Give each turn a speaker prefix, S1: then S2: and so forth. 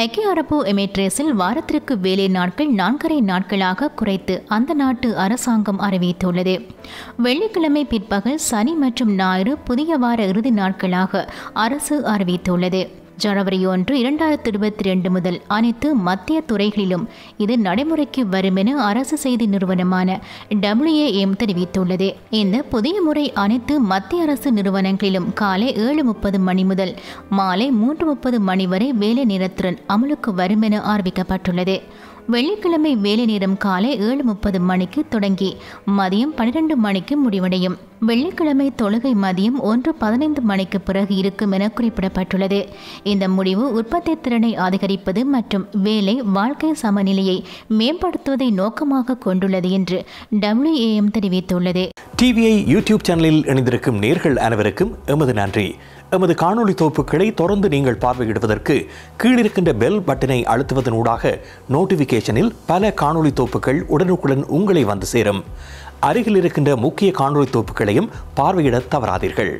S1: ஐக்கிய அரபு எமிரேட்ஸில் வாரத்திற்கு வேலை நாட்கள் நான்கரை நாட்களாக குறைத்து அந்த நாட்டு அரசாங்கம் அறிவித்துள்ளது வெள்ளிக்கிழமை பிற்பகல் சனி மற்றும் ஞாயிறு புதிய வார இறுதி நாட்களாக அரசு அறிவித்துள்ளது ஜனவரி ஒன்று இரண்டாயிரத்தி இருபத்தி ரெண்டு முதல் அனைத்து மத்திய துறைகளிலும் இது நடைமுறைக்கு வரும் என அரசு செய்தி நிறுவனமான டபிள்யூஏஎம் தெரிவித்துள்ளது இந்த புதிய முறை அனைத்து மத்திய அரசு நிறுவனங்களிலும் காலை ஏழு முப்பது மணி முதல் மாலை மூன்று முப்பது மணி வரை வேலை நேரத்துடன் அமலுக்கு வரும் என அறிவிக்கப்பட்டுள்ளது வெள்ளிக்கிழமை வேலை நேரம் காலை ஏழு முப்பது மணிக்கு தொடங்கி மதியம் பன்னிரண்டு மணிக்கு முடிவடையும் வெள்ளிக்கிழமை தொழுகை மதியம் ஒன்று பதினைந்து மணிக்கு பிறகு இருக்கும் என குறிப்பிடப்பட்டுள்ளது இந்த முடிவு உற்பத்தி திறனை அதிகரிப்பது மற்றும் வேலை வாழ்க்கை சமநிலையை மேம்படுத்துவதை நோக்கமாக கொண்டுள்ளது என்று டபிள்யூஏஎம் தெரிவித்துள்ளது டிவிஐ
S2: யூடியூப் சேனலில் இணைந்திருக்கும் நேர்கள் அனைவருக்கும் எமது நன்றி எமது காணொலி தொகுப்புகளை தொடர்ந்து நீங்கள் பார்வையிடுவதற்கு கீழிருக்கின்ற பெல் பட்டனை அழுத்துவதனூடாக நோட்டிஃபிகேஷனில் பல காணொலி தொகுப்புகள் உடனுக்குடன் உங்களை வந்து சேரும் அருகில் இருக்கின்ற முக்கிய காணொலி தொகுப்புகளையும் பார்வையிட தவறாதீர்கள்